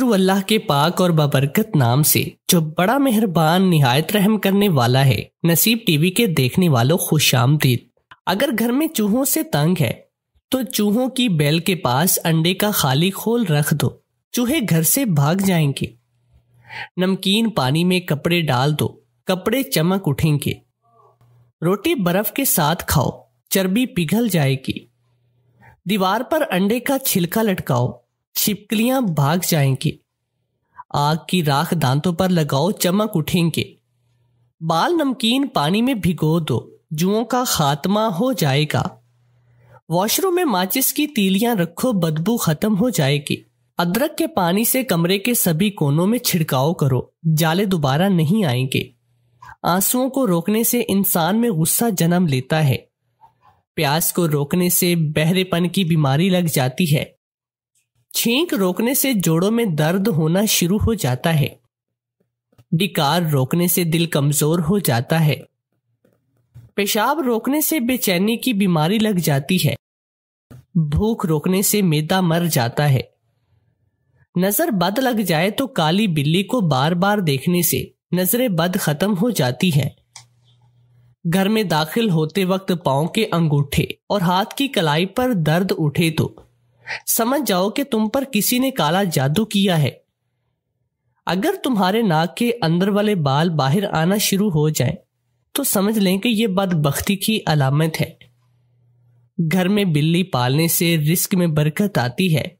अल्लाह के पाक और बबरकत नाम से जो बड़ा मेहरबान निहायत रहम करने वाला है नसीब टीवी के देखने वालों खुश अगर घर में चूहों से तंग है तो चूहों की बैल के पास अंडे का खाली खोल रख दो चूहे घर से भाग जाएंगे नमकीन पानी में कपड़े डाल दो कपड़े चमक उठेंगे रोटी बर्फ के साथ खाओ चर्बी पिघल जाएगी दीवार पर अंडे का छिलका लटकाओ छिपकलियां भाग जाएंगे आग की राख दांतों पर लगाओ चमक उठेंगे बाल नमकीन पानी में भिगो दो जुओं का खात्मा हो जाएगा वॉशरूम में माचिस की तीलियां रखो बदबू खत्म हो जाएगी अदरक के पानी से कमरे के सभी कोनों में छिड़काव करो जाले दोबारा नहीं आएंगे आंसुओं को रोकने से इंसान में गुस्सा जन्म लेता है प्यास को रोकने से बहरेपन की बीमारी लग जाती है छींक रोकने से जोड़ों में दर्द होना शुरू हो जाता है डिकार रोकने से दिल कमजोर हो जाता है पेशाब रोकने से बेचैनी की बीमारी लग जाती है भूख रोकने से मेदा मर जाता है नजर बद लग जाए तो काली बिल्ली को बार बार देखने से नजरें बद खत्म हो जाती है घर में दाखिल होते वक्त पाओ के अंगूठे और हाथ की कलाई पर दर्द उठे तो समझ जाओ कि तुम पर किसी ने काला जादू किया है अगर तुम्हारे नाक के अंदर वाले बाल बाहर आना शुरू हो जाएं, तो समझ लें कि यह बदबख्ती की अलामत है घर में बिल्ली पालने से रिस्क में बरकत आती है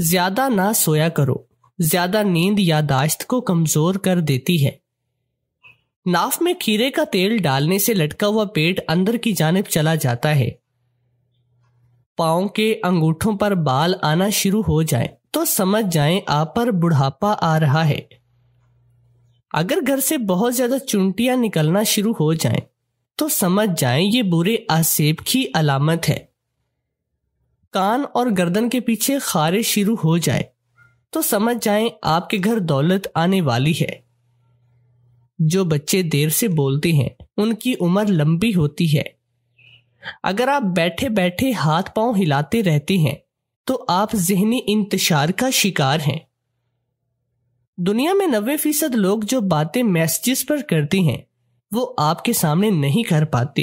ज्यादा ना सोया करो ज्यादा नींद यादाश्त को कमजोर कर देती है नाफ में खीरे का तेल डालने से लटका हुआ पेट अंदर की जानब चला जाता है पाओ के अंगूठों पर बाल आना शुरू हो जाए तो समझ जाए आप पर बुढ़ापा आ रहा है अगर घर से बहुत ज्यादा चुनटियां निकलना शुरू हो जाए तो समझ जाए ये बुरे आसेब की अलामत है कान और गर्दन के पीछे खारे शुरू हो जाए तो समझ जाए आपके घर दौलत आने वाली है जो बच्चे देर से बोलते हैं उनकी उम्र लंबी होती है अगर आप बैठे बैठे हाथ पांव हिलाते रहते हैं तो आप जहनी इंतशार का शिकार हैं दुनिया में नब्बे फीसद लोग जो बातें मैसेजेस पर करते हैं वो आपके सामने नहीं कर पाते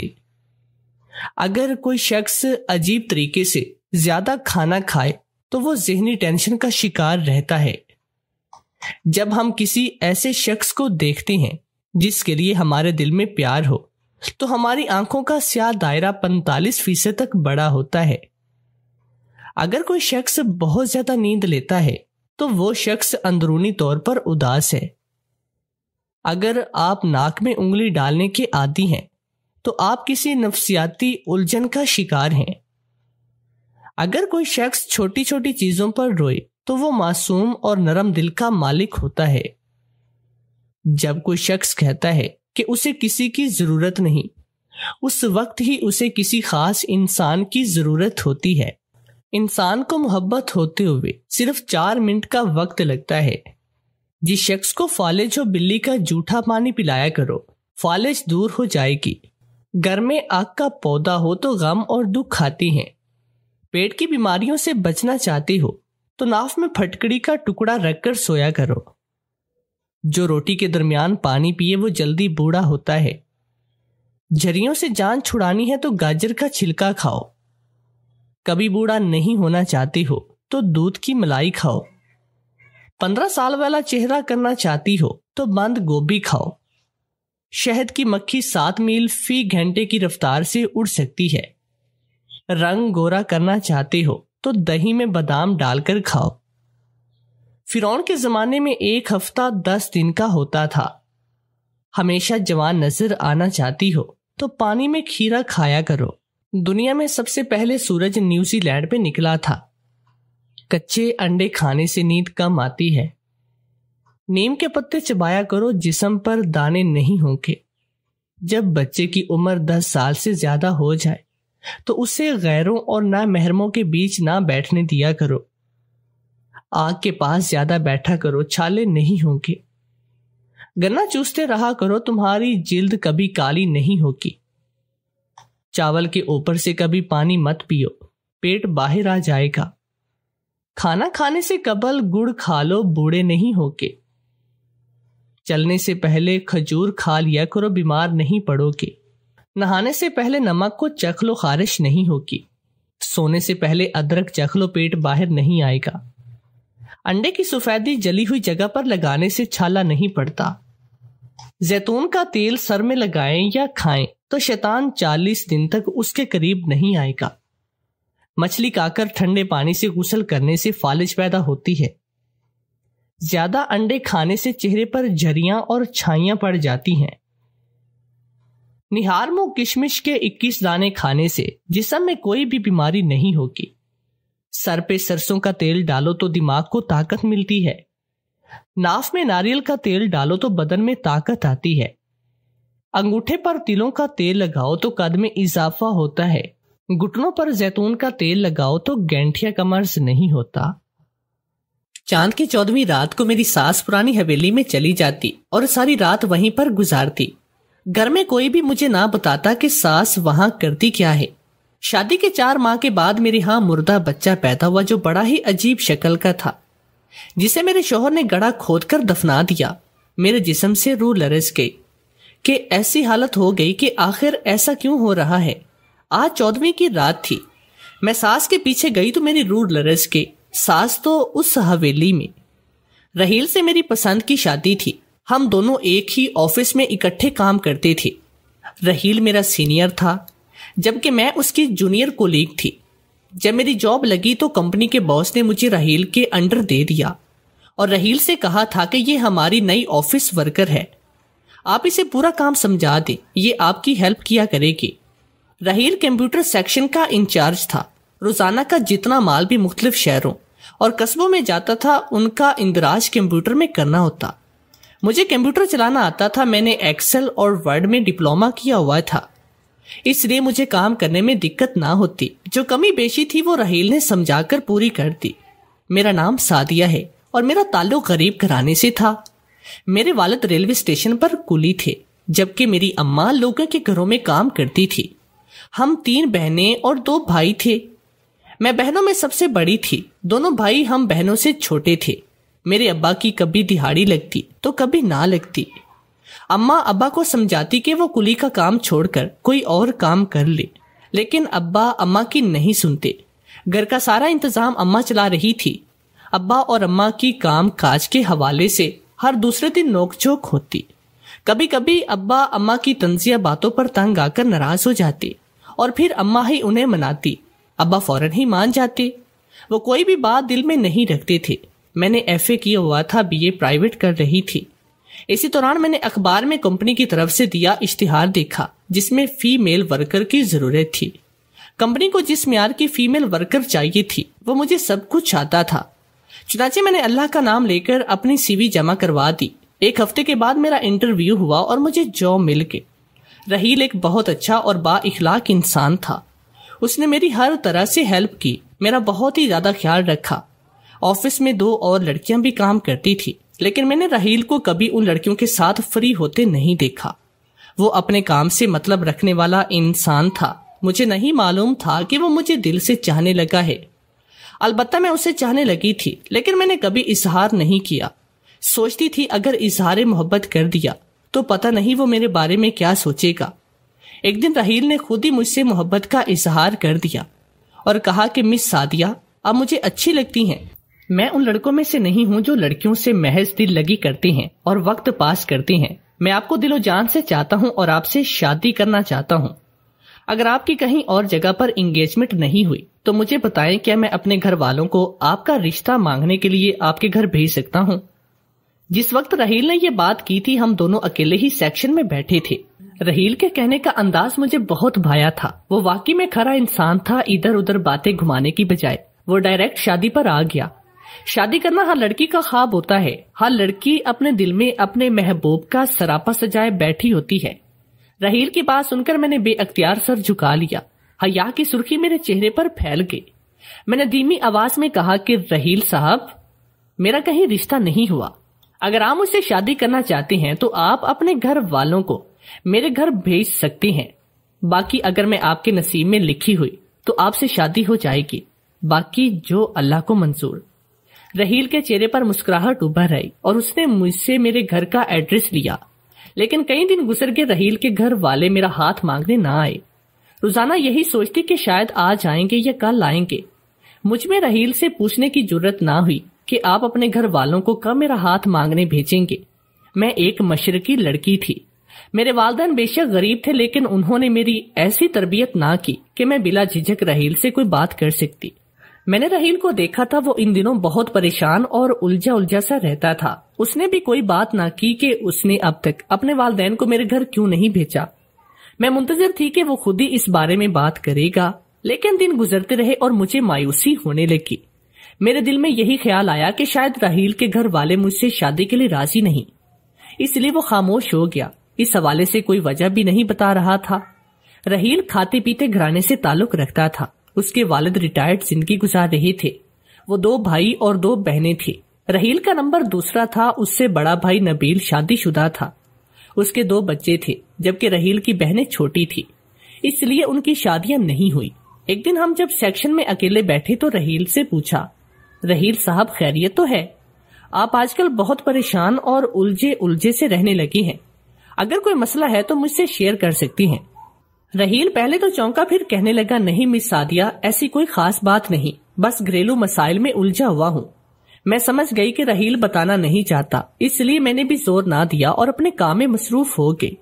अगर कोई शख्स अजीब तरीके से ज्यादा खाना खाए तो वो जहनी टेंशन का शिकार रहता है जब हम किसी ऐसे शख्स को देखते हैं जिसके लिए हमारे दिल में प्यार हो तो हमारी आंखों का स्याह दायरा पैंतालीस फीसद तक बड़ा होता है अगर कोई शख्स बहुत ज्यादा नींद लेता है तो वो शख्स अंदरूनी तौर पर उदास है अगर आप नाक में उंगली डालने के आदि हैं तो आप किसी नफसियाती उलझन का शिकार हैं अगर कोई शख्स छोटी छोटी चीजों पर रोए तो वो मासूम और नरम दिल का मालिक होता है जब कोई शख्स कहता है कि उसे किसी की जरूरत नहीं उस वक्त ही उसे किसी खास इंसान की जरूरत होती है इंसान को मोहब्बत होते हुए सिर्फ चार मिनट का वक्त लगता है जिस शख्स को फालिज और बिल्ली का जूठा पानी पिलाया करो फालिज दूर हो जाएगी घर में आग का पौधा हो तो गम और दुख खाती हैं पेट की बीमारियों से बचना चाहती हो तो नाफ में फटकड़ी का टुकड़ा रखकर सोया करो जो रोटी के दरमियान पानी पिए वो जल्दी बूढ़ा होता है झरियों से जान छुड़ानी है तो गाजर का छिलका खाओ कभी बूढ़ा नहीं होना चाहती हो तो दूध की मलाई खाओ पंद्रह साल वाला चेहरा करना चाहती हो तो बंद गोभी खाओ शहद की मक्खी सात मील फी घंटे की रफ्तार से उड़ सकती है रंग गोरा करना चाहते हो तो दही में बादाम डालकर खाओ फिरौन के जमाने में एक हफ्ता दस दिन का होता था हमेशा जवान नजर आना चाहती हो तो पानी में खीरा खाया करो दुनिया में सबसे पहले सूरज न्यूजीलैंड में निकला था कच्चे अंडे खाने से नींद कम आती है नीम के पत्ते चबाया करो जिसम पर दाने नहीं होंगे जब बच्चे की उम्र दस साल से ज्यादा हो जाए तो उसे गैरों और ना महरमों के बीच ना बैठने दिया करो आग के पास ज्यादा बैठा करो छाले नहीं होंगे गन्ना चूसते रहा करो तुम्हारी जिल्द कभी काली नहीं होगी चावल के ऊपर से कभी पानी मत पियो पेट बाहर आ जाएगा खाना खाने से कबल गुड़ खा लो बूढ़े नहीं होके चलने से पहले खजूर खा लिया करो बीमार नहीं पड़ोगे नहाने से पहले नमक को चख लो खारिश नहीं होगी सोने से पहले अदरक चख लो पेट बाहर नहीं आएगा अंडे की सफेदी जली हुई जगह पर लगाने से छाला नहीं पड़ता जैतून का तेल सर में लगाएं या खाएं तो शैतान चालीस दिन तक उसके करीब नहीं आएगा मछली काकर ठंडे पानी से गुसल करने से फालिज पैदा होती है ज्यादा अंडे खाने से चेहरे पर झरियां और छाइयां पड़ जाती हैं निहार मो किशमिश के 21 दाने खाने से जिसम में कोई भी बीमारी नहीं होगी सर पे सरसों का तेल डालो तो दिमाग को ताकत मिलती है नाफ में नारियल का तेल डालो तो बदन में ताकत आती है अंगूठे पर तिलों का तेल लगाओ तो कद में इजाफा होता है घुटनों पर जैतून का तेल लगाओ तो गेंठिया का मर्ज नहीं होता चांद की चौदहवीं रात को मेरी सास पुरानी हवेली में चली जाती और सारी रात वहीं पर गुजारती घर में कोई भी मुझे ना बताता कि सास वहां करती क्या है शादी के चार माह के बाद मेरे यहाँ मुर्दा बच्चा पैदा हुआ जो बड़ा ही अजीब शक्ल का था जिसे मेरे शोहर ने गड़ा खोद कर दफना दिया मेरे जिसम से रू लरस गई कि ऐसी हालत हो गई कि आखिर ऐसा क्यों हो रहा है आज चौदहवीं की रात थी मैं सास के पीछे गई तो मेरी रू लरस गई सास तो उस हवेली में रहील से मेरी पसंद की शादी थी हम दोनों एक ही ऑफिस में इकट्ठे काम करते थे रहील मेरा सीनियर था जबकि मैं उसकी जूनियर कोलीग थी जब मेरी जॉब लगी तो कंपनी के बॉस ने मुझे राहील के अंडर दे दिया और रहील से कहा था कि ये हमारी नई ऑफिस वर्कर है आप इसे पूरा काम समझा दें ये आपकी हेल्प किया करेगी राहील कंप्यूटर सेक्शन का इंचार्ज था रोजाना का जितना माल भी मुख्तलिफ शहरों और कस्बों में जाता था उनका इंदराज कंप्यूटर में करना होता मुझे कंप्यूटर चलाना आता था मैंने एक्सेल और वर्ड में डिप्लोमा किया हुआ था इसलिए मुझे काम करने में दिक्कत ना होती जो कमी बेशी थी वो रहील ने समझाकर पूरी कर दी मेरा नाम सादिया है और मेरा ताल्लुक गरीब घराने से था मेरे वालद रेलवे स्टेशन पर कुली थे जबकि मेरी अम्मा लोगों के घरों में काम करती थी हम तीन बहनें और दो भाई थे मैं बहनों में सबसे बड़ी थी दोनों भाई हम बहनों से छोटे थे मेरे अब्बा की कभी दिहाड़ी लगती तो कभी ना लगती अम्मा अब्बा को समझाती कि वो कुली का काम छोड़कर कोई और काम कर ले लेकिन अब्बा अम्मा की नहीं सुनते घर का सारा इंतजाम अम्मा चला रही थी अब्बा और अम्मा की काम काज के हवाले से हर दूसरे दिन नोकझोंक होती कभी कभी अब्बा अम्मा की तंजिया बातों पर तंग आकर नाराज हो जाते और फिर अम्मा ही उन्हें मनाती अब्बा फौरन ही मान जाते वो कोई भी बात दिल में नहीं रखते थे मैंने एफ ए किया हुआ था बीए प्राइवेट कर रही थी इसी दौरान मैंने अखबार में कंपनी की तरफ से दिया इश्तिहार देखा जिसमें फीमेल वर्कर की जरूरत थी कंपनी को जिस मैार की फीमेल वर्कर चाहिए थी वो मुझे सब कुछ आता था चुनाचे मैंने अल्लाह का नाम लेकर अपनी सीवी जमा करवा दी एक हफ्ते के बाद मेरा इंटरव्यू हुआ और मुझे जॉब मिल गई रहील एक बहुत अच्छा और बाखलाक इंसान था उसने मेरी हर तरह से हेल्प की मेरा बहुत ही ज्यादा ख्याल रखा ऑफिस में दो और लड़कियां भी काम करती थी लेकिन मैंने राहील को कभी उन लड़कियों के साथ फ्री होते नहीं देखा वो अपने काम से मतलब रखने वाला इंसान था मुझे नहीं मालूम था कि वो मुझे दिल से चाहने लगा है अलबत् मैं उसे चाहने लगी थी लेकिन मैंने कभी इजहार नहीं किया सोचती थी अगर इजहार मोहब्बत कर दिया तो पता नहीं वो मेरे बारे में क्या सोचेगा एक दिन राहील ने खुद ही मुझसे मोहब्बत का इजहार कर दिया और कहा कि मिस सादिया अब मुझे अच्छी लगती हैं मैं उन लड़कों में से नहीं हूँ जो लड़कियों से महज दिल लगी करती हैं और वक्त पास करती हैं मैं आपको दिलो जान से चाहता हूँ और आपसे शादी करना चाहता हूँ अगर आपकी कहीं और जगह पर इंगेजमेंट नहीं हुई तो मुझे बताएं क्या मैं अपने घर वालों को आपका रिश्ता मांगने के लिए आपके घर भेज सकता हूँ जिस वक्त रहील ने ये बात की थी हम दोनों अकेले ही सेक्शन में बैठे थे रहील के कहने का अंदाज मुझे बहुत भाया था वो वाकई में खरा इंसान था इधर उधर बातें घुमाने की बजाय वो डायरेक्ट शादी पर आ गया शादी करना हर लड़की का ख्वाब होता है हर लड़की अपने दिल में अपने महबूब का सरापा सजाए बैठी होती है रहील की बात सुनकर मैंने बेअख्तियार सर झुका लिया हया की सुर्खी मेरे चेहरे पर फैल गई मैंने धीमी आवाज में कहा कि रहील साहब मेरा कहीं रिश्ता नहीं हुआ अगर आप मुझसे शादी करना चाहते हैं तो आप अपने घर वालों को मेरे घर भेज सकते हैं बाकी अगर मैं आपके नसीब में लिखी हुई तो आपसे शादी हो जाएगी बाकी जो अल्लाह को मंजूर रहील के चेहरे पर मुस्कुराहट उभर आई और उसने मुझसे मेरे घर का एड्रेस लिया लेकिन कई दिन गुजर गए रहील के घर वाले मेरा हाथ मांगने ना आए रोजाना यही सोचती कि शायद आज आएंगे या कल आएंगे मुझ में रहील से पूछने की जरूरत ना हुई कि आप अपने घर वालों को कब मेरा हाथ मांगने भेजेंगे मैं एक मशरकी लड़की थी मेरे वालदेन बेशक गरीब थे लेकिन उन्होंने मेरी ऐसी तरबियत ना की कि मैं बिला झिझक रहील से कोई बात कर सकती मैंने रहील को देखा था वो इन दिनों बहुत परेशान और उलझा उलझा सा रहता था उसने भी कोई बात ना की कि उसने अब तक अपने वालदेन को मेरे घर क्यों नहीं भेजा मैं मुंतजर थी कि वो खुद ही इस बारे में बात करेगा लेकिन दिन गुजरते रहे और मुझे मायूसी होने लगी मेरे दिल में यही ख्याल आया कि शायद राहील के घर वाले मुझसे शादी के लिए राजी नहीं इसलिए वो खामोश हो गया इस हवाले से कोई वजह भी नहीं बता रहा था रहील खाते पीते घराने से ताल्लुक रखता था उसके वालिद रिटायर्ड जिंदगी गुजार रहे थे वो दो भाई और दो बहनें थी रहील का नंबर दूसरा था उससे बड़ा भाई नबील शादीशुदा था उसके दो बच्चे थे जबकि रहील की बहनें छोटी थी इसलिए उनकी शादियां नहीं हुई एक दिन हम जब सेक्शन में अकेले बैठे तो रहील से पूछा रहील साहब खैरियत तो है आप आजकल बहुत परेशान और उलझे उलझे से रहने लगी हैं अगर कोई मसला है तो मुझसे शेयर कर सकती हैं रहील पहले तो चौंका फिर कहने लगा नहीं मिस सादिया ऐसी कोई खास बात नहीं बस घरेलू मसाइल में उलझा हुआ हूँ मैं समझ गई कि रहील बताना नहीं चाहता इसलिए मैंने भी जोर ना दिया और अपने काम में मसरूफ हो गई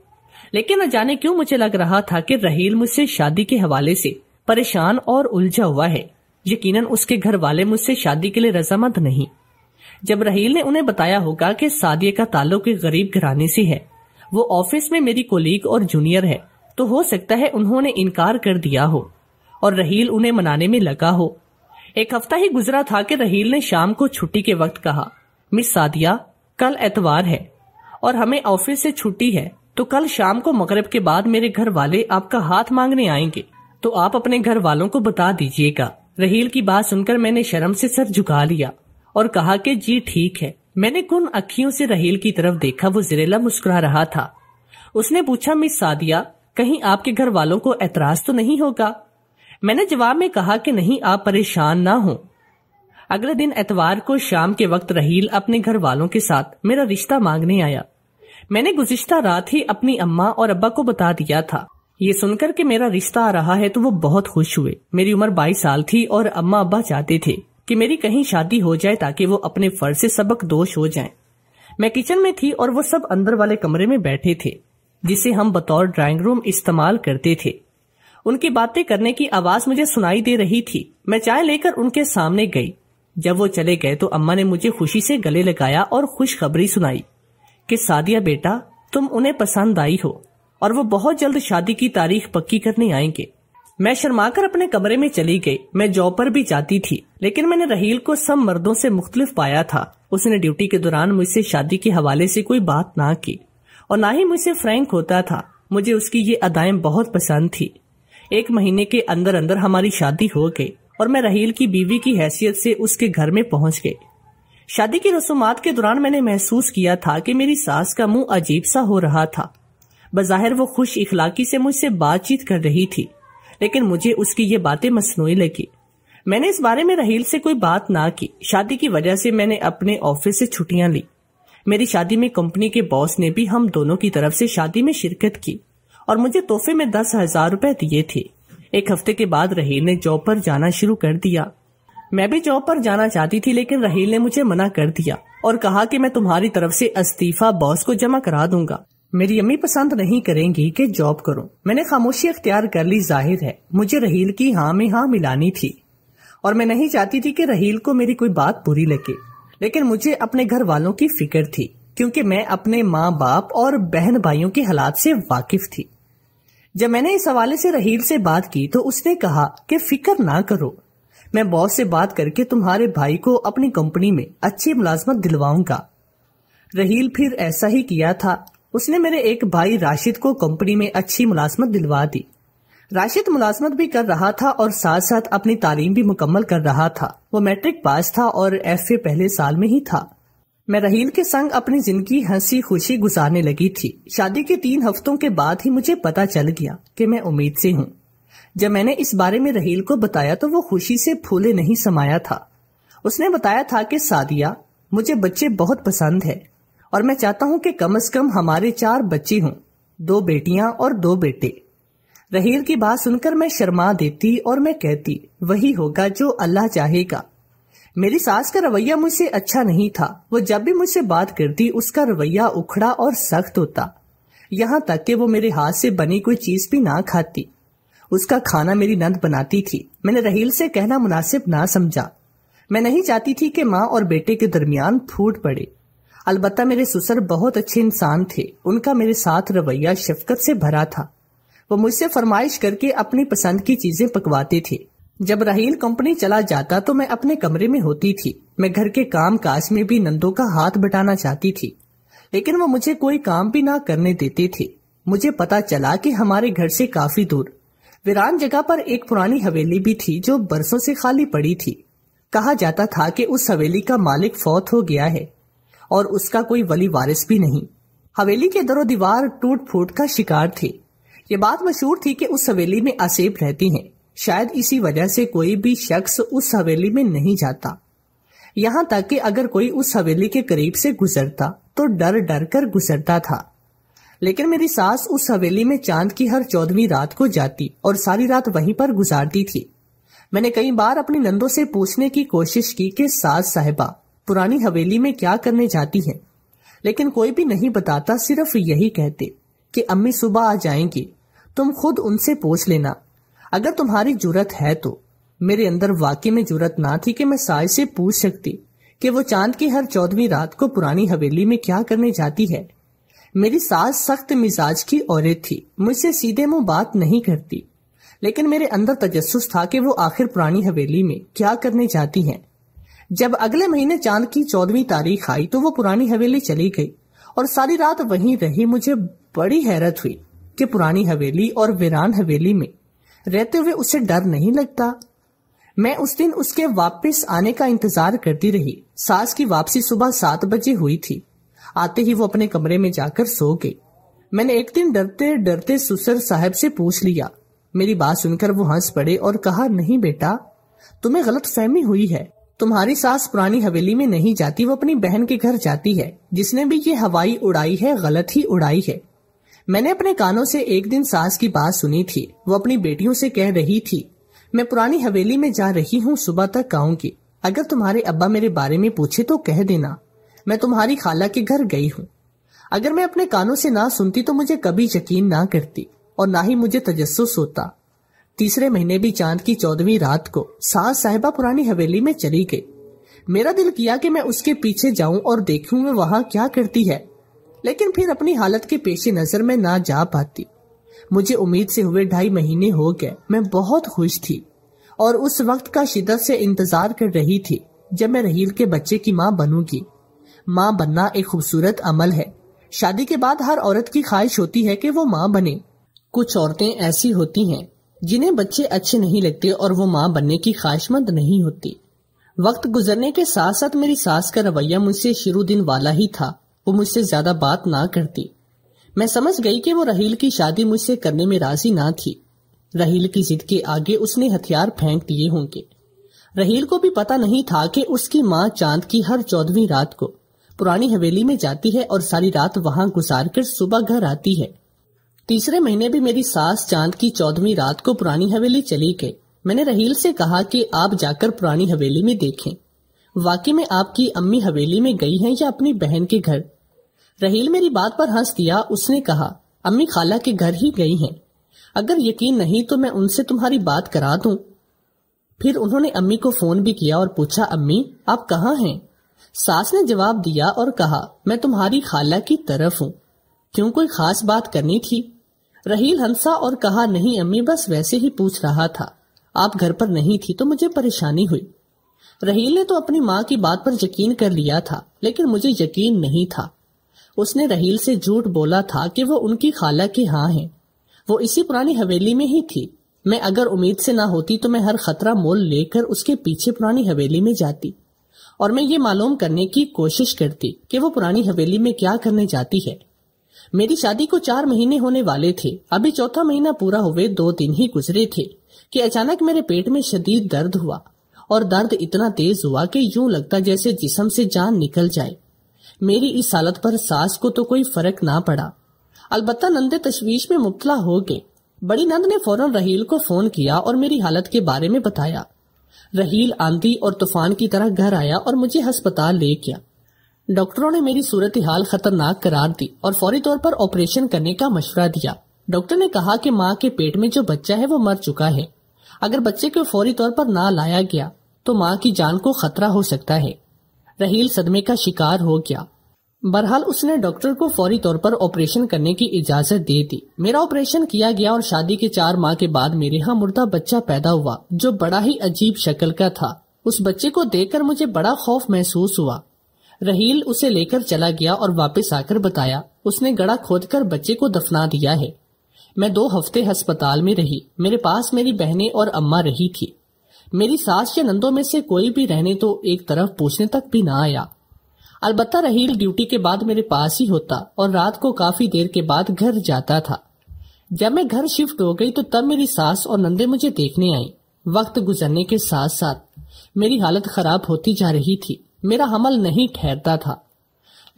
लेकिन न जाने क्यों मुझे लग रहा था कि रहील मुझसे शादी के हवाले से परेशान और उलझा हुआ है यकीनन उसके घर वाले मुझसे शादी के लिए रजामंद नहीं जब रहील ने उन्हें बताया होगा कि सादिया का ताल्लुक गरीब घराने से है वो ऑफिस में मेरी कोलीग और जूनियर है तो हो सकता है उन्होंने इनकार कर दिया हो और रहील उन्हें मनाने में लगा हो एक हफ्ता ही गुजरा था कि रहील ने शाम को छुट्टी के वक्त कहा मिस सादिया कल एतवार है और हमें ऑफिस से छुट्टी है तो कल शाम को मगरब के बाद मेरे घर वाले आपका हाथ मांगने आएंगे तो आप अपने घर वालों को बता दीजिएगा रहील की बात सुनकर मैंने शर्म से सर झुका लिया और कहा कि जी ठीक है मैंने कुन अखियों से रहील की तरफ देखा वो जरेला मुस्कुरा रहा था उसने पूछा मिस सादिया कहीं आपके घर वालों को एतराज तो नहीं होगा मैंने जवाब में कहा कि नहीं आप परेशान ना हो अगले दिन एतवार को शाम के वक्त रहील अपने घर वालों के साथ मेरा रिश्ता मांगने आया मैंने गुजश्ता रात ही अपनी अम्मा और अब्बा को बता दिया था ये सुनकर के मेरा रिश्ता आ रहा है तो वो बहुत खुश हुए मेरी उम्र बाईस साल थी और अम्मा अब्बा चाहते थे कि मेरी कहीं शादी हो जाए ताकि वो अपने फर्ज से सबक दोष हो जाए मैं किचन में थी और वो सब अंदर वाले कमरे में बैठे थे जिसे हम बतौर ड्राइंग रूम इस्तेमाल करते थे उनकी बातें करने की आवाज मुझे सुनाई दे रही थी मैं चाय लेकर उनके सामने गई जब वो चले गए तो अम्मा ने मुझे खुशी से गले लगाया और खुशखबरी सुनाई कि सादिया बेटा तुम उन्हें पसंद आई हो और वो बहुत जल्द शादी की तारीख पक्की करने आएंगे मैं शर्माकर अपने कमरे में चली गई मैं जॉब पर भी जाती थी लेकिन मैंने रहील को सब मर्दों से मुख्तलिफ पाया था उसने ड्यूटी के दौरान मुझसे शादी के हवाले से कोई बात ना की और ना ही मुझसे फ्रैंक होता था मुझे उसकी ये अदाएं बहुत पसंद थी एक महीने के अंदर अंदर हमारी शादी हो गई और मैं रहील की बीवी की हैसियत से उसके घर में पहुंच गई शादी की रसूमात के दौरान मैंने महसूस किया था कि मेरी सास का मुंह अजीब सा हो रहा था बज़ाहिर वो खुश इखलाकी से मुझसे बातचीत कर रही थी लेकिन मुझे उसकी ये बातें मसनू लगी मैंने इस बारे में रहील से कोई बात ना की शादी की वजह से मैंने अपने ऑफिस से छुट्टियां ली मेरी शादी में कंपनी के बॉस ने भी हम दोनों की तरफ से शादी में शिरकत की और मुझे तोहफे में दस हजार रूपए दिए थे एक हफ्ते के बाद रहील ने जॉब पर जाना शुरू कर दिया मैं भी जॉब पर जाना चाहती थी लेकिन रहील ने मुझे मना कर दिया और कहा कि मैं तुम्हारी तरफ से इस्तीफा बॉस को जमा करा दूंगा मेरी अम्मी पसंद नहीं करेंगी कि जॉब करूं। मैंने खामोशी अख्तियार कर ली जाहिर है मुझे रहील की हाँ में हाँ मिलानी थी और मैं नहीं चाहती थी कि रहील को मेरी कोई बात बुरी लगे लेकिन मुझे अपने घर वालों की फिक्र थी क्योंकि मैं अपने माँ बाप और बहन भाइयों के हालात से वाकिफ थी जब मैंने इस हवाले से रहील से बात की तो उसने कहा कि फिक्र ना करो मैं बॉस से बात करके तुम्हारे भाई को अपनी कंपनी में अच्छी मुलाजमत दिलवाऊंगा रहील फिर ऐसा ही किया था उसने मेरे एक भाई राशिद को कंपनी में अच्छी मुलाजमत दिलवा दी राशिद मुलाजमत भी कर रहा था और साथ साथ अपनी तालीम भी मुकम्मल कर रहा था वो मैट्रिक पास था और एफ ए पहले साल में ही था मैं रहील के संग अपनी जिंदगी हंसी खुशी गुजारने लगी थी शादी के तीन हफ्तों के बाद ही मुझे पता चल गया कि मैं उम्मीद से हूँ जब मैंने इस बारे में रहील को बताया तो वो खुशी से फूले नहीं समाया था उसने बताया था कि सादिया मुझे बच्चे बहुत पसंद है और मैं चाहता हूँ कि कम अज कम हमारे चार बच्चे हों दो बेटियां और दो बेटे रहील की बात सुनकर मैं शर्मा देती और मैं कहती वही होगा जो अल्लाह चाहेगा मेरी सास का रवैया मुझसे अच्छा नहीं था वो जब भी मुझसे बात करती उसका रवैया उखड़ा और सख्त होता यहाँ तक कि वो मेरे हाथ से बनी कोई चीज भी ना खाती उसका खाना मेरी नंद बनाती थी मैंने रहील से कहना मुनासिब ना समझा मैं नहीं चाहती थी कि माँ और बेटे के दरमियान फूट पड़े अलबत्ता मेरे ससुर बहुत अच्छे इंसान थे उनका मेरे साथ रवैया शफकत से भरा था वो मुझसे फरमाइश करके अपनी पसंद की चीजें पकवाते थे जब राहील कंपनी चला जाता तो मैं अपने कमरे में होती थी मैं घर के काम काज में भी नंदो का हाथ बटाना चाहती थी लेकिन वो मुझे कोई काम भी ना करने देते थे मुझे पता चला कि हमारे घर से काफी दूर वीरान जगह पर एक पुरानी हवेली भी थी जो बरसों से खाली पड़ी थी कहा जाता था कि उस हवेली का मालिक फौत हो गया है और उसका कोई वली वारिस भी नहीं हवेली के दरो दीवार टूट फूट का शिकार थे ये बात मशहूर थी कि उस हवेली में असेब रहती हैं शायद इसी वजह से कोई भी शख्स उस हवेली में नहीं जाता यहाँ तक कि अगर कोई उस हवेली के करीब से गुजरता तो डर डर कर गुजरता था लेकिन मेरी सास उस हवेली में चांद की हर चौदवी रात को जाती और सारी रात वहीं पर गुजारती थी मैंने कई बार अपनी नंदों से पूछने की कोशिश की कि सास साहेबा पुरानी हवेली में क्या करने जाती हैं लेकिन कोई भी नहीं बताता सिर्फ यही कहते कि अम्मी सुबह आ जाएंगी तुम खुद उनसे पूछ लेना अगर तुम्हारी जरूरत है तो मेरे अंदर वाकई में जरूरत ना थी कि मैं साय से पूछ सकती कि वो चांद की हर चौदहवीं रात को पुरानी हवेली में क्या करने जाती है मेरी सास सख्त मिजाज की औरत थी मुझसे सीधे मुंह बात नहीं करती लेकिन मेरे अंदर तजस्स था कि वो आखिर पुरानी हवेली में क्या करने जाती हैं जब अगले महीने चांद की चौदहवीं तारीख आई तो वो पुरानी हवेली चली गई और सारी रात वहीं रही मुझे बड़ी हैरत हुई कि पुरानी हवेली और वीरान हवेली में रहते हुए उसे डर नहीं लगता मैं उस दिन उसके वापस आने का इंतजार करती रही सास की वापसी सुबह सात बजे हुई थी आते ही वो अपने कमरे में जाकर सो गई मैंने एक दिन डरते डरते सुसर साहब से पूछ लिया मेरी बात सुनकर वो हंस पड़े और कहा नहीं बेटा तुम्हें गलत फहमी हुई है तुम्हारी सास पुरानी हवेली में नहीं जाती वो अपनी बहन के घर जाती है जिसने भी ये हवाई उड़ाई है गलत ही उड़ाई है मैंने अपने कानों से एक दिन सास की बात सुनी थी वो अपनी बेटियों से कह रही थी मैं पुरानी हवेली में जा रही हूँ सुबह तक की अगर तुम्हारे अब्बा मेरे बारे में पूछे तो कह देना मैं तुम्हारी खाला के घर गई हूँ अगर मैं अपने कानों से ना सुनती तो मुझे कभी यकीन ना करती और ना ही मुझे तजस्स होता तीसरे महीने भी चांद की चौदहवीं रात को सास साहिबा पुरानी हवेली में चली गई मेरा दिल किया कि मैं उसके पीछे जाऊं और देखूं मैं वहां क्या करती है लेकिन फिर अपनी हालत के पेश नजर में ना जा पाती मुझे उम्मीद से हुए ढाई महीने हो गए मैं बहुत खुश थी और उस वक्त का शिदत से इंतजार कर रही थी जब मैं रहील के बच्चे की माँ बनूंगी माँ बनना एक खूबसूरत अमल है शादी के बाद हर औरत की ख्वाहिश होती है कि वो माँ बने कुछ औरतें ऐसी होती हैं जिन्हें बच्चे अच्छे नहीं लगते और वो माँ बनने की ख्वाहिशमंद नहीं होती वक्त गुजरने के साथ साथ मेरी सास का रवैया मुझसे शुरू दिन वाला ही था वो मुझसे ज्यादा बात ना करती मैं समझ गई कि वो रहील की शादी मुझसे करने में राजी ना थी रहील की जिद के आगे उसने हथियार फेंक दिए होंगे रहील को भी पता नहीं था कि उसकी माँ चांद की हर चौदहवीं रात को पुरानी हवेली में जाती है और सारी रात वहां गुजार कर सुबह घर आती है तीसरे महीने भी मेरी सास चांद की चौदहवीं रात को पुरानी हवेली चली गई मैंने रहील से कहा कि आप जाकर पुरानी हवेली में देखें वाकई में आपकी अम्मी हवेली में गई हैं या अपनी बहन के घर रहील मेरी बात पर हंस दिया उसने कहा अम्मी खाला के घर ही गई हैं अगर यकीन नहीं तो मैं उनसे तुम्हारी बात करा दू फिर उन्होंने अम्मी को फोन भी किया और पूछा अम्मी आप कहाँ हैं सास ने जवाब दिया और कहा मैं तुम्हारी खाला की तरफ हूँ क्यों कोई खास बात करनी थी रहील हंसा और कहा नहीं अम्मी बस वैसे ही पूछ रहा था आप घर पर नहीं थी तो मुझे परेशानी हुई रहील ने तो अपनी माँ की बात पर यकीन कर लिया था लेकिन मुझे यकीन नहीं था उसने रहील से झूठ बोला था कि वो उनकी खाला की हाँ है वो इसी पुरानी हवेली में ही थी मैं अगर उम्मीद से ना होती तो मैं हर खतरा मोल लेकर उसके पीछे पुरानी हवेली में जाती और मैं ये मालूम करने की कोशिश करती कि वो पुरानी हवेली में क्या करने जाती है मेरी शादी को चार महीने होने वाले थे अभी चौथा महीना पूरा हुए दो दिन ही गुजरे थे कि अचानक मेरे पेट में शदीद दर्द हुआ और दर्द इतना तेज हुआ कि यूं लगता जैसे जिसम से जान निकल जाए मेरी इस हालत पर सास को तो कोई फर्क ना पड़ा अलबत्ता नंदे तशवीश में मुबतला हो गए बड़ी नंद ने फौरन रहील को फोन किया और मेरी हालत के बारे में बताया रहील आंधी और तूफान की तरह घर आया और मुझे हस्पताल ले गया डॉक्टरों ने मेरी सूरत हाल खतरनाक करार दी और फौरी तौर पर ऑपरेशन करने का मशवरा दिया डॉक्टर ने कहा कि माँ के पेट में जो बच्चा है वो मर चुका है अगर बच्चे को फौरी तौर पर ना लाया गया तो माँ की जान को खतरा हो सकता है रहील सदमे का शिकार हो गया बहरहाल उसने डॉक्टर को फौरी तौर पर ऑपरेशन करने की इजाजत दे दी मेरा ऑपरेशन किया गया और शादी के चार माह के बाद मेरे यहाँ मुर्दा बच्चा पैदा हुआ जो बड़ा ही अजीब शक्ल का था उस बच्चे को देखकर मुझे बड़ा खौफ महसूस हुआ रहील उसे लेकर चला गया और वापस आकर बताया उसने गड़ा खोदकर बच्चे को दफना दिया है मैं दो हफ्ते अस्पताल में रही मेरे पास मेरी बहनें और अम्मा रही थी मेरी सास या नंदों में से कोई भी रहने तो एक तरफ पूछने तक भी ना आया अलबत्ता रहील ड्यूटी के बाद मेरे पास ही होता और रात को काफी देर के बाद घर जाता था जब मैं घर शिफ्ट हो गई तो तब मेरी सास और नंदे मुझे देखने आई वक्त गुजरने के साथ साथ मेरी हालत खराब होती जा रही थी मेरा हमल नहीं ठहरता था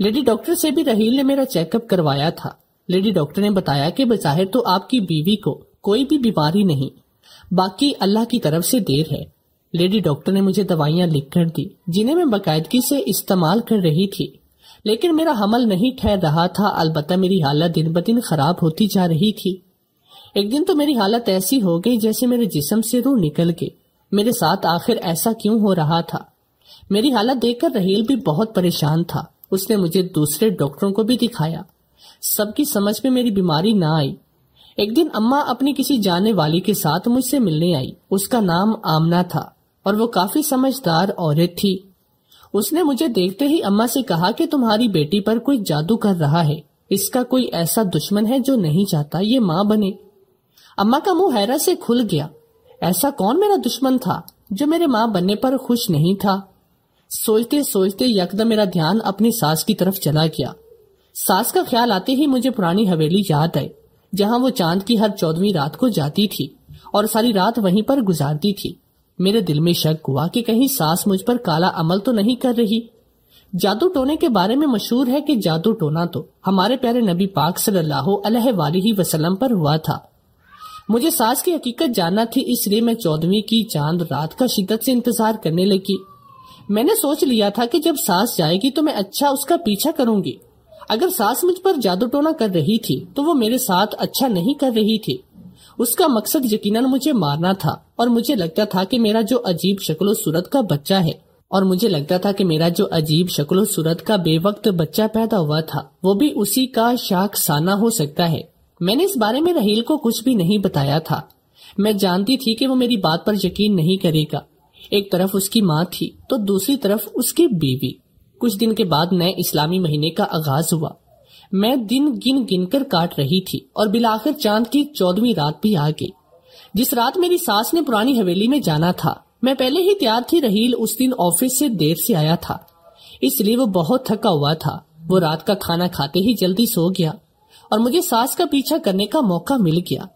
लेडी डॉक्टर से भी रहील ने मेरा चेकअप करवाया था लेडी डॉक्टर ने बताया कि बज़ाहिर तो आपकी बीवी को कोई भी बीमारी नहीं बाकी अल्लाह की तरफ से देर है लेडी डॉक्टर ने मुझे दवाइयाँ लिख कर दी जिन्हें मैं बाकायदगी से इस्तेमाल कर रही थी लेकिन मेरा हमल नहीं ठहर रहा था अलबत् मेरी हालत दिन ब दिन खराब होती जा रही थी एक दिन तो मेरी हालत ऐसी हो गई जैसे मेरे जिसम से रू निकल गई मेरे साथ आखिर ऐसा क्यों हो रहा था मेरी हालत देखकर रहील भी बहुत परेशान था उसने मुझे दूसरे डॉक्टरों को भी दिखाया सबकी समझ में मेरी बीमारी ना आई एक दिन अम्मा अपनी किसी जाने वाली के साथ मुझसे मिलने आई उसका नाम आमना था और वो काफी समझदार औरत थी उसने मुझे देखते ही अम्मा से कहा कि तुम्हारी बेटी पर कोई जादू कर रहा है इसका कोई ऐसा दुश्मन है जो नहीं चाहता ये माँ बने अम्मा का मुंह हैरा से खुल गया ऐसा कौन मेरा दुश्मन था जो मेरे माँ बनने पर खुश नहीं था सोचते सोचते यकदम मेरा ध्यान अपनी सास की तरफ चला गया सास का ख्याल आते ही मुझे पुरानी हवेली याद आई जहां वो चांद की हर चौदहवीं रात को जाती थी और सारी रात वहीं पर गुजारती थी मेरे दिल में शक हुआ कि कहीं सास मुझ पर काला अमल तो नहीं कर रही जादू टोने के बारे में मशहूर है कि जादू टोना तो हमारे प्यारे नबी पाक सल्लल्लाहु अलैहि वसल्लम पर हुआ था मुझे सास की हकीकत जानना थी इसलिए मैं चौदहवीं की चांद रात का शिद्दत से इंतजार करने लगी मैंने सोच लिया था कि जब सास जाएगी तो मैं अच्छा उसका पीछा करूंगी अगर सास मुझ पर जादू टोना कर रही थी तो वो मेरे साथ अच्छा नहीं कर रही थी उसका मकसद यकीनन मुझे मारना था और मुझे लगता था कि मेरा जो अजीब शक्लो सूरत का बच्चा है और मुझे लगता था कि मेरा जो अजीब शक्लो सूरत का बेवक्त बच्चा पैदा हुआ था वो भी उसी का शाख साना हो सकता है मैंने इस बारे में रहील को कुछ भी नहीं बताया था मैं जानती थी कि वो मेरी बात पर यकीन नहीं करेगा एक तरफ उसकी माँ थी तो दूसरी तरफ उसकी बीवी कुछ दिन के बाद नए इस्लामी महीने का आगाज हुआ मैं दिन गिन गिन कर काट रही थी और बिलाखिर चांद की चौदहवीं रात भी आ गई जिस रात मेरी सास ने पुरानी हवेली में जाना था मैं पहले ही तैयार थी रहील उस दिन ऑफिस से देर से आया था इसलिए वो बहुत थका हुआ था वो रात का खाना खाते ही जल्दी सो गया और मुझे सास का पीछा करने का मौका मिल गया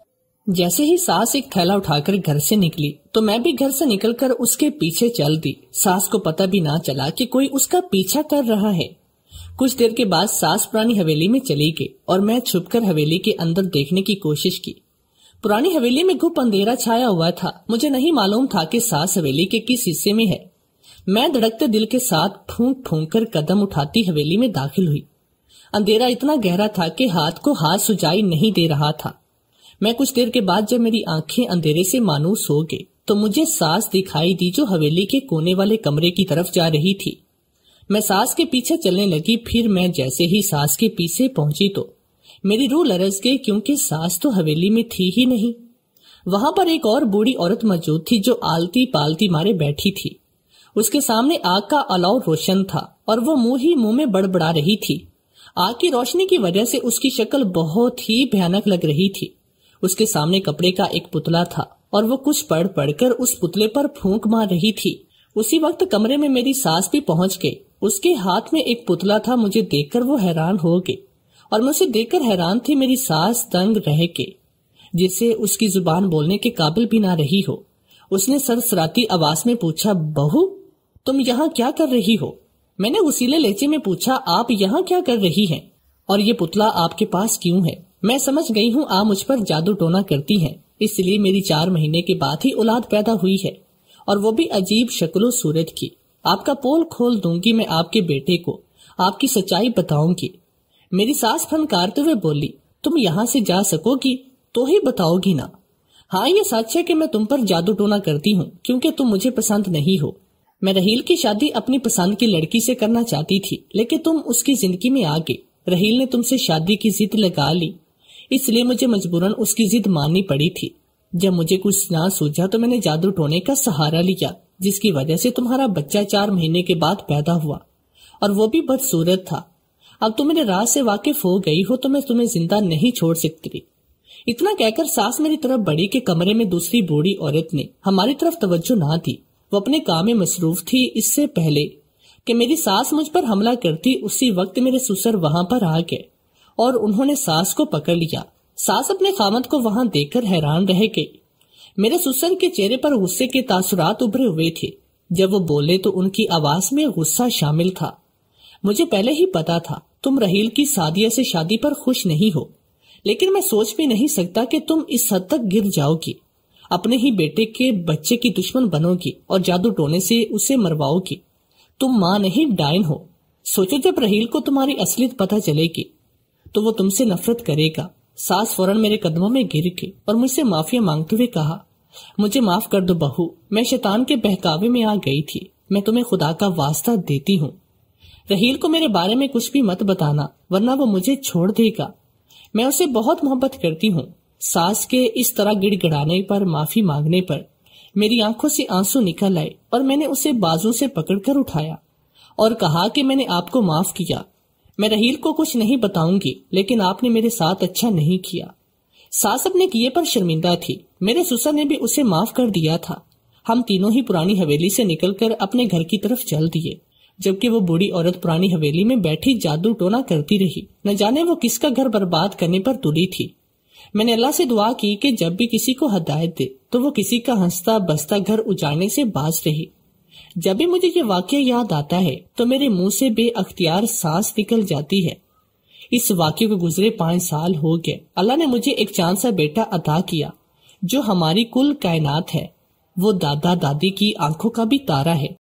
जैसे ही सास एक थैला उठाकर घर से निकली तो मैं भी घर से निकलकर उसके पीछे चल दी सास को पता भी ना चला कि कोई उसका पीछा कर रहा है कुछ देर के बाद सास पुरानी हवेली में चली गई और मैं छुपकर हवेली के अंदर देखने की कोशिश की पुरानी हवेली में गुप अंधेरा छाया हुआ था मुझे नहीं मालूम था कि सास हवेली के किस हिस्से में है मैं धड़कते दिल के साथ फूंक फूंक कर कदम उठाती हवेली में दाखिल हुई अंधेरा इतना गहरा था कि हाथ को हाथ सुझाई नहीं दे रहा था मैं कुछ देर के बाद जब मेरी आंखें अंधेरे से मानूस हो गई तो मुझे सास दिखाई दी जो हवेली के कोने वाले कमरे की तरफ जा रही थी मैं सास के पीछे चलने लगी फिर मैं जैसे ही सास के पीछे पहुंची तो मेरी रूह लरस गई क्योंकि सास तो हवेली में थी ही नहीं वहां पर एक और बूढ़ी औरत मौजूद थी जो आलती पालती मारे बैठी थी उसके सामने आग का अलाव रोशन था और वो मुंह ही मुंह में बड़बड़ा रही थी आग की रोशनी की वजह से उसकी शक्ल बहुत ही भयानक लग रही थी उसके सामने कपड़े का एक पुतला था और वो कुछ पढ़ पढ़कर उस पुतले पर फूंक मार रही थी उसी वक्त कमरे में मेरी सास भी पहुंच गई उसके हाथ में एक पुतला था मुझे देखकर वो हैरान हो गई और मैं उसे देखकर हैरान थी मेरी सास तंग रह के जिसे उसकी जुबान बोलने के काबिल भी ना रही हो उसने सरसराती आवाज में पूछा बहू तुम यहाँ क्या कर रही हो मैंने उसीले लेचे में पूछा आप यहाँ क्या कर रही हैं और ये पुतला आपके पास क्यों है मैं समझ गई हूँ आ मुझ पर जादू टोना करती है इसलिए मेरी चार महीने के बाद ही औलाद पैदा हुई है और वो भी अजीब शक्लो सूरत की आपका पोल खोल दूंगी मैं आपके बेटे को आपकी सच्चाई बताऊंगी मेरी सास फनकारते हुए बोली तुम यहाँ से जा सकोगी तो ही बताओगी ना हाँ ये सच है कि मैं तुम पर जादू टोना करती हूँ क्योंकि तुम मुझे पसंद नहीं हो मैं रहील की शादी अपनी पसंद की लड़की से करना चाहती थी लेकिन तुम उसकी जिंदगी में आ गई रहील ने तुमसे शादी की जिद लगा ली इसलिए मुझे मजबूरन उसकी जिद माननी पड़ी थी जब मुझे कुछ ना सूझा तो मैंने जादू टोने का सहारा लिया जिसकी वजह से तुम्हारा बच्चा चार महीने के बाद पैदा हुआ और वो भी बदसूरत था अब तुम मेरे राज से वाकिफ हो गई हो तो मैं तुम्हें जिंदा नहीं छोड़ सकती इतना कहकर सास मेरी तरफ बड़ी के कमरे में दूसरी बूढ़ी औरत ने हमारी तरफ तवज्जो ना दी वो अपने काम में मसरूफ थी इससे पहले कि मेरी सास मुझ पर हमला करती उसी वक्त मेरे सुसर वहां पर आ गए और उन्होंने सास को पकड़ लिया सास अपने खामत को वहां देखकर हैरान रह गई मेरे सुसर के चेहरे पर गुस्से के तासुरात उभरे हुए थे जब वो बोले तो उनकी आवाज में गुस्सा शामिल था मुझे पहले ही पता था तुम रहील की सादिया से शादी पर खुश नहीं हो लेकिन मैं सोच भी नहीं सकता कि तुम इस हद तक गिर जाओगी अपने ही बेटे के बच्चे की दुश्मन बनोगी और जादू टोने से उसे मरवाओगी तुम माँ नहीं डाइन हो सोचो जब रहील को तुम्हारी असलियत पता चलेगी तो वो तुमसे नफरत करेगा सास फौरन मेरे कदमों में गिर गई और मुझसे माफिया मांगते हुए कहा मुझे माफ कर दो बहू मैं शैतान के बहकावे में आ गई थी मैं तुम्हें खुदा का वास्ता देती हूँ रहील को मेरे बारे में कुछ भी मत बताना वरना वो मुझे छोड़ देगा मैं उसे बहुत मोहब्बत करती हूँ सास के इस तरह गिड़गड़ाने पर माफी मांगने पर मेरी आंखों से आंसू निकल आए और मैंने उसे बाजू से पकड़कर उठाया और कहा कि मैंने आपको माफ किया मैं रहील को कुछ नहीं बताऊंगी लेकिन आपने मेरे साथ अच्छा नहीं किया सास अपने किए पर शर्मिंदा थी मेरे सुसर ने भी उसे माफ कर दिया था हम तीनों ही पुरानी हवेली से निकलकर अपने घर की तरफ चल दिए जबकि वो बूढ़ी औरत पुरानी हवेली में बैठी जादू टोना करती रही न जाने वो किसका घर बर्बाद करने पर तुली थी मैंने अल्लाह से दुआ की कि जब भी किसी को हदायत दे तो वो किसी का हंसता बसता घर उजाड़ने से बाज रही जब भी मुझे ये वाक्य याद आता है तो मेरे मुंह से बेअख्तियार सांस निकल जाती है इस वाक्य को गुजरे पांच साल हो गए अल्लाह ने मुझे एक चांद सा बेटा अदा किया जो हमारी कुल कायनात है वो दादा दादी की आंखों का भी तारा है